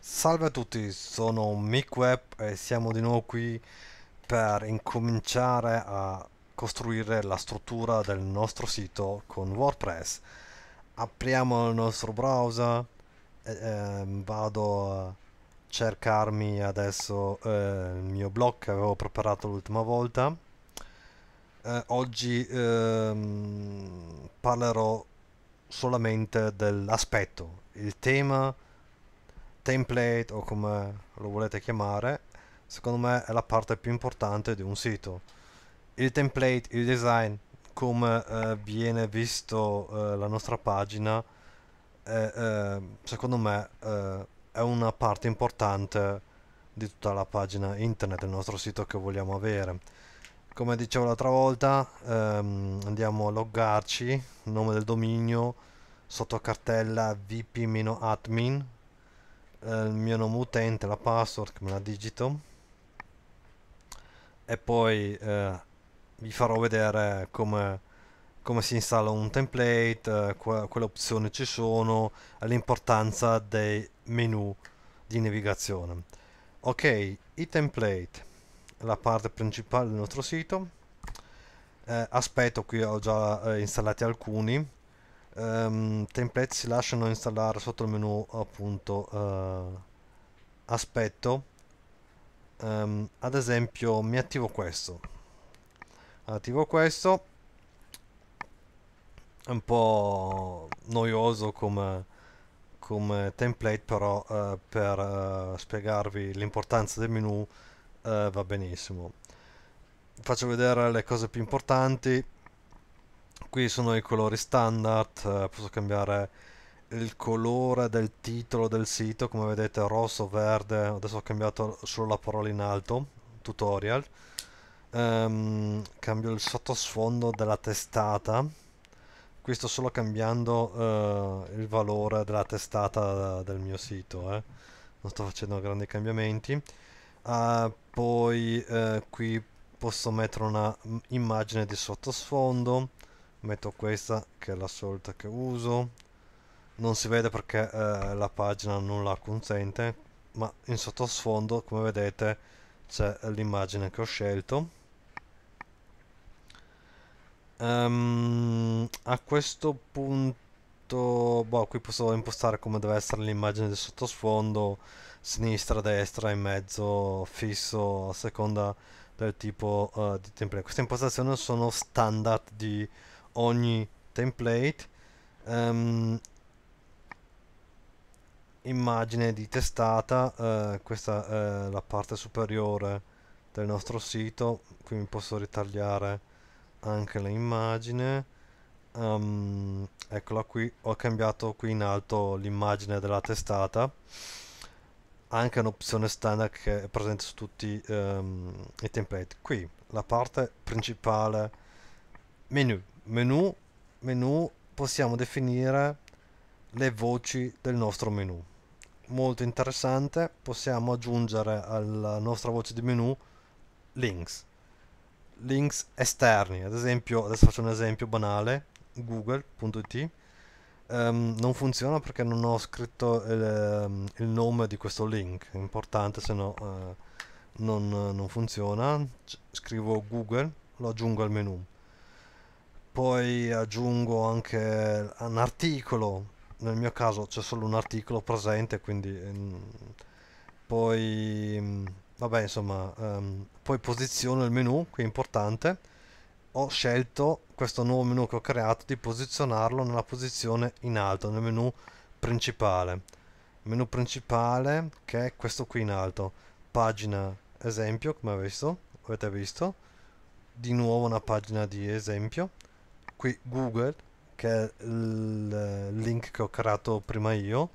Salve a tutti, sono MickWeb e siamo di nuovo qui per incominciare a costruire la struttura del nostro sito con WordPress. Apriamo il nostro browser, e, eh, vado a cercarmi adesso eh, il mio blog che avevo preparato l'ultima volta. Eh, oggi ehm, parlerò solamente dell'aspetto, il tema template o come lo volete chiamare, secondo me è la parte più importante di un sito. Il template, il design, come eh, viene visto eh, la nostra pagina, eh, secondo me eh, è una parte importante di tutta la pagina internet, del nostro sito che vogliamo avere. Come dicevo l'altra volta, ehm, andiamo a loggarci, nome del dominio, sotto cartella vp-admin, eh, il mio nome utente, la password che me la digito e poi eh, vi farò vedere come, come, si installa un template, eh, opzioni ci sono e l'importanza dei menu di navigazione. Ok, i template, la parte principale del nostro sito. Eh, aspetto qui ho già eh, installati alcuni um, template si lasciano installare sotto il menu appunto uh, aspetto um, ad esempio mi attivo questo attivo questo è un po' noioso come, come template però uh, per uh, spiegarvi l'importanza del menu va benissimo faccio vedere le cose più importanti qui sono i colori standard, eh, posso cambiare il colore del titolo del sito, come vedete rosso, verde, adesso ho cambiato solo la parola in alto, tutorial. Um, cambio il sottosfondo della testata, qui sto solo cambiando uh, il valore della testata eh, del mio sito, eh. non sto facendo grandi cambiamenti. Uh, poi uh, qui posso mettere una mm, immagine di sottosfondo metto questa che è la solita che uso non si vede perché eh, la pagina non la consente ma in sottosfondo come vedete c'è l'immagine che ho scelto um, a questo punto boh, qui posso impostare come deve essere l'immagine del sottosfondo sinistra, destra, in mezzo, fisso a seconda del tipo uh, di template queste impostazioni sono standard di ogni template um, immagine di testata uh, questa è eh, la parte superiore del nostro sito qui mi posso ritagliare anche l'immagine um, eccola qui ho cambiato qui in alto l'immagine della testata anche un'opzione standard che è presente su tutti um, i template qui la parte principale menu menu, menu possiamo definire le voci del nostro menu. Molto interessante, possiamo aggiungere alla nostra voce di menu links, links esterni, ad esempio, adesso faccio un esempio banale, google.it, um, ehm, non funziona perché non ho scritto il, ehm, il, nome di questo link, è importante se no uh, non, non funziona, scrivo google, lo aggiungo al menu poi aggiungo anche un articolo nel mio caso c'è solo un articolo presente quindi mm, poi mm, vabbè insomma um, poi posiziono il menu che è importante ho scelto questo nuovo menu che ho creato di posizionarlo nella posizione in alto nel menu principale menu principale che è questo qui in alto pagina esempio come avete visto, avete visto di nuovo una pagina di esempio qui Google, che è il link che ho creato prima io.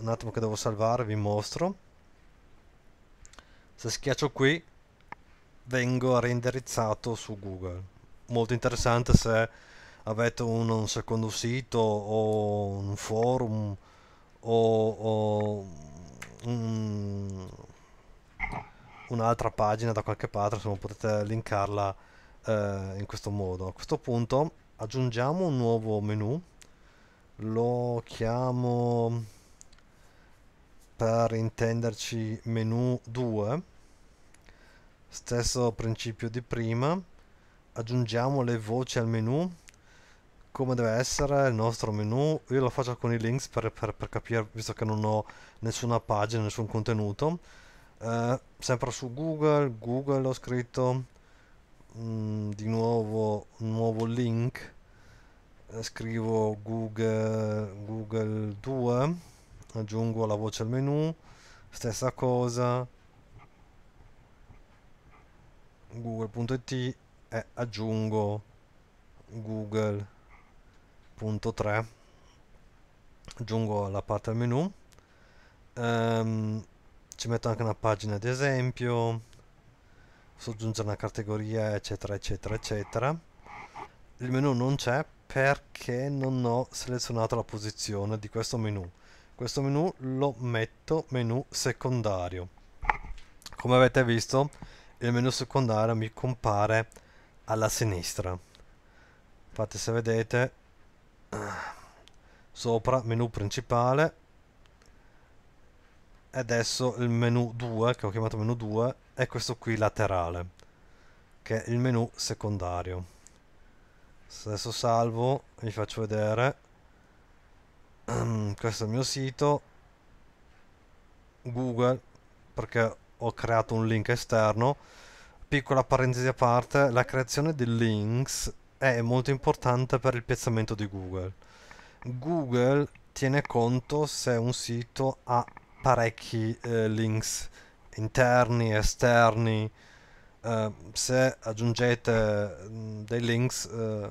Un attimo che devo salvare, vi mostro. Se schiaccio qui, vengo reindirizzato su Google. Molto interessante se avete un, un secondo sito o un forum o, o un, un'altra pagina da qualche parte, insomma potete linkarla eh, in questo modo. A questo punto aggiungiamo un nuovo menu, lo chiamo per intenderci menu 2, stesso principio di prima, aggiungiamo le voci al menu come deve essere il nostro menu io lo faccio con i links per, per, per capire visto che non ho nessuna pagina nessun contenuto eh, sempre su google google ho scritto Mm, di nuovo un nuovo link eh, scrivo google google 2 aggiungo la voce al menu stessa cosa google.it e aggiungo google.3 aggiungo la parte al menu um, ci metto anche una pagina di esempio soggiungere una categoria eccetera eccetera eccetera il menu non c'è perché non ho selezionato la posizione di questo menu questo menu lo metto menu secondario come avete visto il menu secondario mi compare alla sinistra infatti se vedete eh, sopra menu principale adesso il menu 2 che ho chiamato menu 2 è questo qui laterale che è il menu secondario adesso salvo vi faccio vedere questo è il mio sito google perché ho creato un link esterno piccola parentesi a parte la creazione di links è molto importante per il piazzamento di google google tiene conto se un sito ha parecchi eh, links interni, esterni. Eh, se aggiungete mh, mm, dei links eh,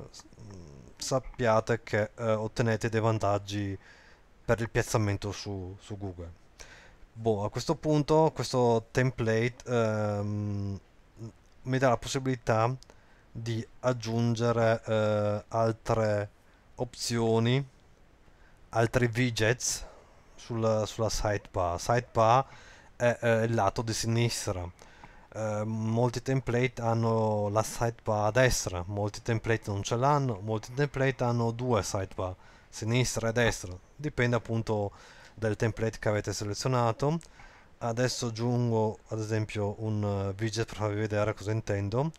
sappiate che eh, ottenete dei vantaggi per il piazzamento su, su Google. Boh, a questo punto questo template ehm, mi dà la possibilità di aggiungere eh, altre opzioni, altri widgets sulla, sulla sidebar. Sidebar è eh, il lato di sinistra. Eh, molti template hanno la sidebar a destra, molti template non ce l'hanno, molti template hanno due sidebar, sinistra e destra, dipende appunto dal template che avete selezionato. Adesso aggiungo ad esempio un eh, widget per farvi vedere cosa intendo.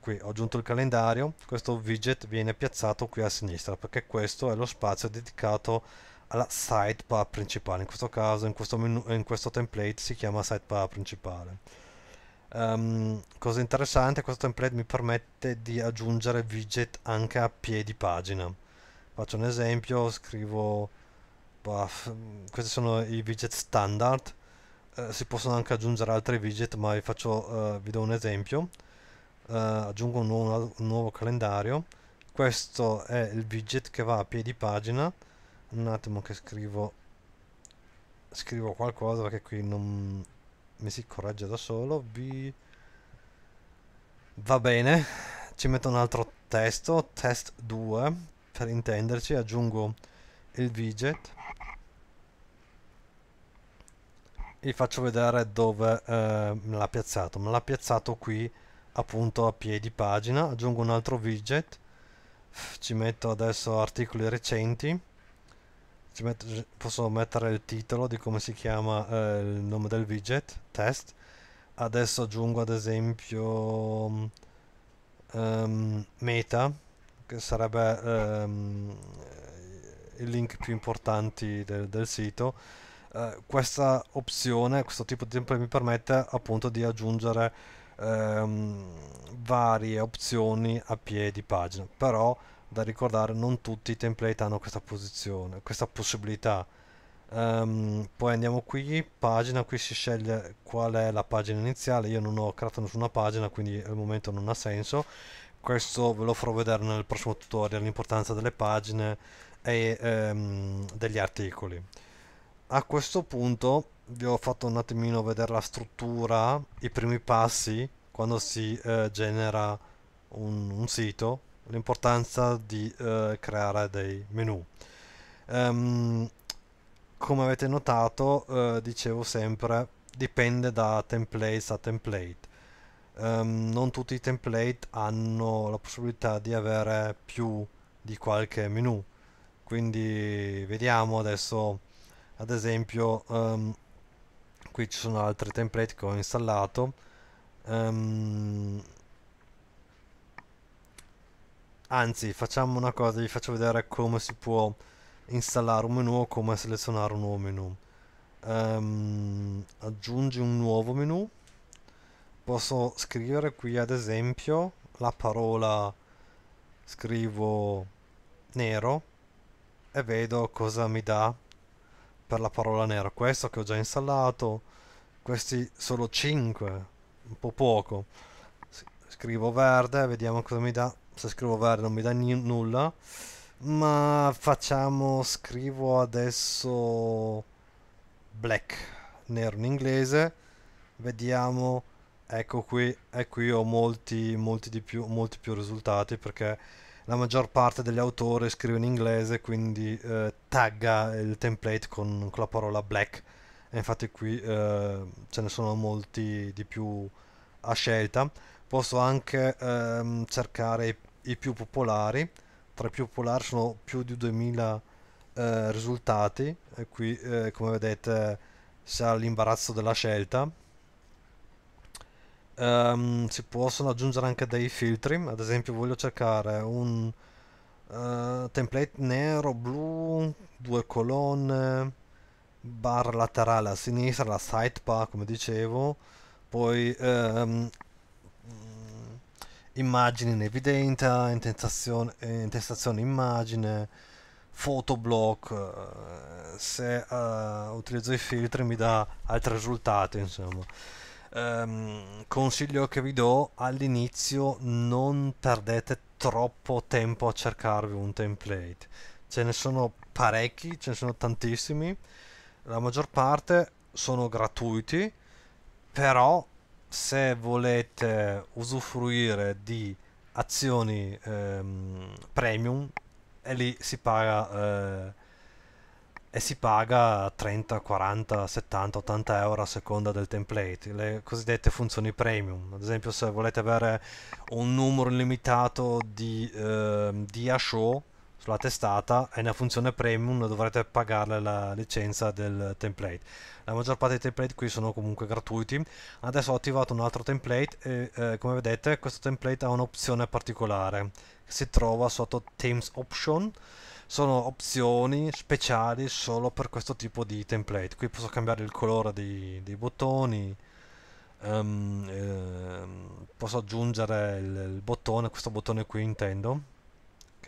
Qui ho aggiunto il calendario, questo widget viene piazzato qui a sinistra perché questo è lo spazio dedicato alla sidebar principale. In questo caso, in questo, menu, in questo template si chiama sidebar principale. Um, cosa interessante, questo template mi permette di aggiungere widget anche a piedi pagina. Faccio un esempio, scrivo... Buff, questi sono i widget standard. Uh, si possono anche aggiungere altri widget, ma vi, faccio, uh, vi do un esempio. Uh, aggiungo un nuovo, un nuovo calendario. Questo è il widget che va a piedi pagina un attimo che scrivo scrivo qualcosa perché qui non mi si corregge da solo vi va bene ci metto un altro testo test 2 per intenderci aggiungo il widget e faccio vedere dove eh, me l'ha piazzato me l'ha piazzato qui appunto a piedi pagina aggiungo un altro widget ci metto adesso articoli recenti met posso mettere il titolo di come si chiama eh, il nome del widget, test. Adesso aggiungo ad esempio um, meta, che sarebbe um, ehm, i link più importante del, del sito. Uh, questa opzione, questo tipo di tempo mi permette appunto di aggiungere um, varie opzioni a piedi pagina, però da ricordare non tutti i template hanno questa posizione questa possibilità um, poi andiamo qui pagina qui si sceglie qual è la pagina iniziale io non ho creato nessuna pagina quindi al momento non ha senso questo ve lo farò vedere nel prossimo tutorial l'importanza delle pagine e um, degli articoli a questo punto vi ho fatto un attimino vedere la struttura i primi passi quando si eh, genera un, un sito l'importanza di eh, creare dei menu. Um, come avete notato, eh, dicevo sempre, dipende da template a template. Um, non tutti i template hanno la possibilità di avere più di qualche menu. Quindi vediamo adesso, ad esempio, um, qui ci sono altri template che ho installato. Um, Anzi, facciamo una cosa, vi faccio vedere come si può installare un menu o come selezionare un nuovo menu. Um, aggiungi un nuovo menu. Posso scrivere qui ad esempio la parola scrivo nero e vedo cosa mi dà per la parola nero. Questo che ho già installato, questi solo 5, un po' poco. Scrivo verde, vediamo cosa mi dà se scrivo verde non mi dà nulla ma facciamo scrivo adesso black nero in inglese vediamo ecco qui e ecco qui ho molti molti di più molti più risultati perché la maggior parte degli autori scrive in inglese quindi eh, tagga il template con, con, la parola black e infatti qui eh, ce ne sono molti di più a scelta posso anche ehm, cercare i più popolari, tra i più popolari sono più di 2000 eh, risultati, e qui eh, come vedete si ha l'imbarazzo della scelta. Um, si possono aggiungere anche dei filtri, ad esempio voglio cercare un uh, template nero, blu, due colonne, bar laterale a sinistra, la sidebar come dicevo, poi um, immagine in evidenza, intestazione, eh, intestazione immagine, photoblock, eh, se uh, utilizzo i filtri mi dà altri risultati insomma. Um, consiglio che vi do all'inizio non perdete troppo tempo a cercarvi un template ce ne sono parecchi ce ne sono tantissimi la maggior parte sono gratuiti però se volete usufruire di azioni ehm, premium e lì si paga eh, e si paga 30, 40, 70, 80 euro a seconda del template, le cosiddette funzioni premium. Ad esempio se volete avere un numero limitato di, eh, di show la testata è una funzione premium, dovrete pagare la licenza del template. La maggior parte dei template qui sono comunque gratuiti. Adesso ho attivato un altro template e eh, come vedete questo template ha un'opzione particolare che si trova sotto Themes Option. Sono opzioni speciali solo per questo tipo di template. Qui posso cambiare il colore dei, dei bottoni, um, eh, posso aggiungere il, il bottone, questo bottone qui intendo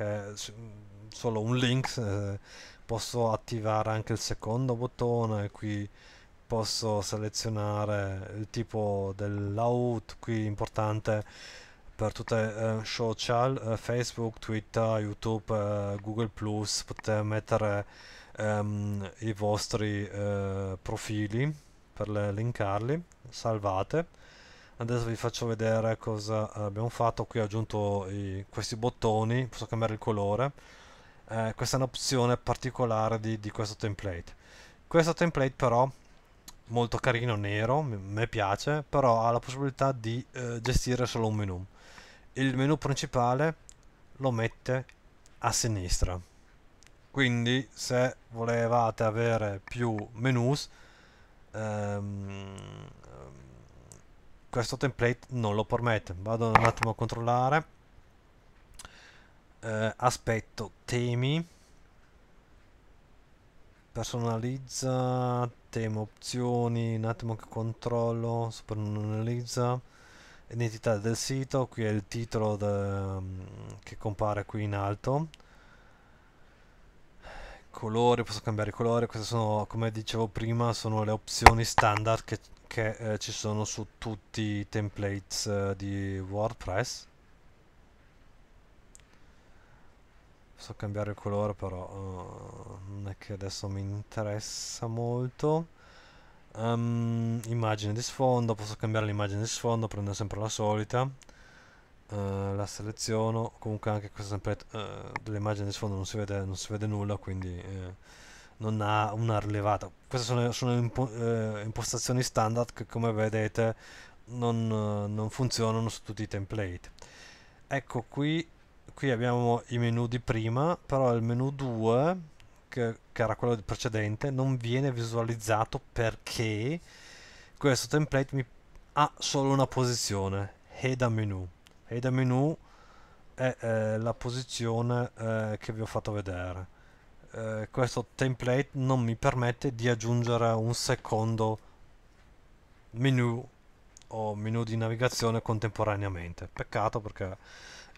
perché solo un link eh, posso attivare anche il secondo bottone qui posso selezionare il tipo dell'out qui importante per tutte eh, social eh, facebook twitter youtube eh, google plus potete mettere ehm, i vostri eh, profili per linkarli salvate adesso vi faccio vedere cosa abbiamo fatto qui ho aggiunto i, questi bottoni posso cambiare il colore eh, questa è un'opzione particolare di, di, questo template questo template però molto carino nero mi, mi piace però ha la possibilità di eh, gestire solo un menu il menu principale lo mette a sinistra quindi se volevate avere più menus ehm, questo template non lo permette vado un attimo a controllare eh, aspetto temi personalizza temi opzioni un attimo che controllo superanalizza identità del sito qui è il titolo de, mm, che compare qui in alto colori posso cambiare i colori queste sono come dicevo prima sono le opzioni standard che che eh, ci sono su tutti i templates eh, di WordPress. Posso cambiare il colore però uh, non è che adesso mi interessa molto. Um, immagine di sfondo, posso cambiare l'immagine di sfondo, prendo sempre la solita. Uh, la seleziono, comunque anche questa template uh, eh, dell'immagine di sfondo non si vede, non si vede nulla, quindi... Eh non ha una rilevata. Queste sono, sono impo eh, impostazioni standard che come vedete non, non, funzionano su tutti i template. Ecco qui, qui abbiamo i menu di prima, però il menu 2, che, che era quello precedente, non viene visualizzato perché questo template mi ha solo una posizione, header menu. Header menu è eh, la posizione eh, che vi ho fatto vedere eh, questo template non mi permette di aggiungere un secondo menu o menu di navigazione contemporaneamente. Peccato perché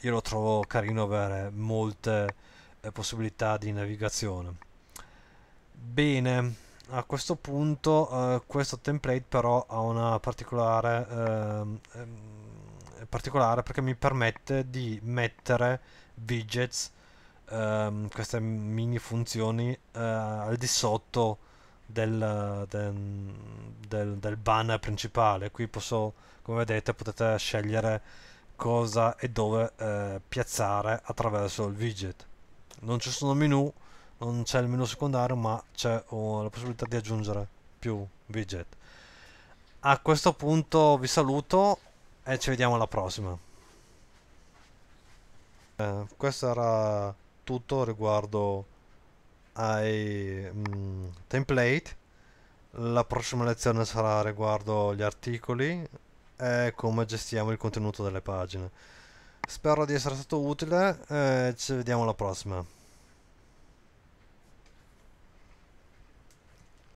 io lo trovo carino avere molte eh, possibilità di navigazione. Bene, a questo punto eh, questo template però ha una particolare, eh, particolare perché mi permette di mettere widgets um, queste mini funzioni uh, al di sotto del, del, del, del, banner principale. Qui posso, come vedete, potete scegliere cosa e dove eh, piazzare attraverso il widget. Non ci sono menu, non c'è il menu secondario, ma c'è oh, la possibilità di aggiungere più widget. A questo punto vi saluto e ci vediamo alla prossima. Eh, questo era tutto riguardo ai mh, mm, template la prossima lezione sarà riguardo gli articoli e come gestiamo il contenuto delle pagine spero di essere stato utile e eh, ci vediamo alla prossima